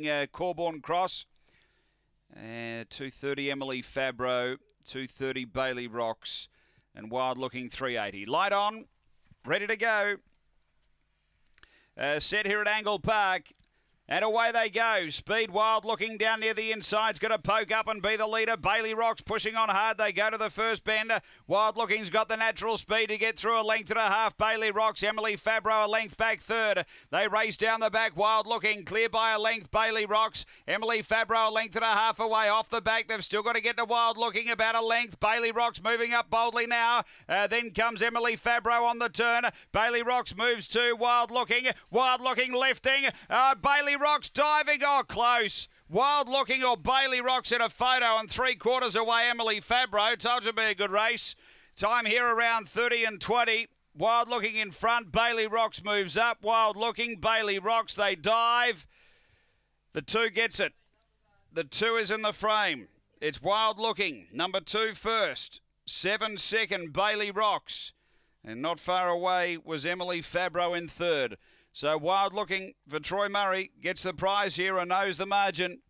uh, Corborn Cross. Uh, 230 Emily Fabro, 230 Bailey Rocks, and Wild Looking 380. Light on, ready to go. Uh, set here at Angle Park. And away they go. Speed Wild looking down near the inside's going to poke up and be the leader. Bailey Rocks pushing on hard. They go to the first bender. Wild looking's got the natural speed to get through a length and a half. Bailey Rocks, Emily Fabro a length back third. They race down the back. Wild looking clear by a length. Bailey Rocks, Emily Fabro a length and a half away off the back. They've still got to get to Wild looking about a length. Bailey Rocks moving up boldly now. Uh, then comes Emily Fabro on the turn. Bailey Rocks moves to Wild looking. Wild looking lifting. Uh, Bailey Rocks diving. Oh, close. Wild looking or Bailey Rocks in a photo and three quarters away, Emily Fabro. Told you to be a good race. Time here around 30 and 20. Wild looking in front. Bailey Rocks moves up. Wild looking. Bailey Rocks. They dive. The two gets it. The two is in the frame. It's wild looking. Number two first. Seven second. Bailey Rocks. And not far away was Emily Fabro in third. So Wild looking for Troy Murray. Gets the prize here and knows the margin.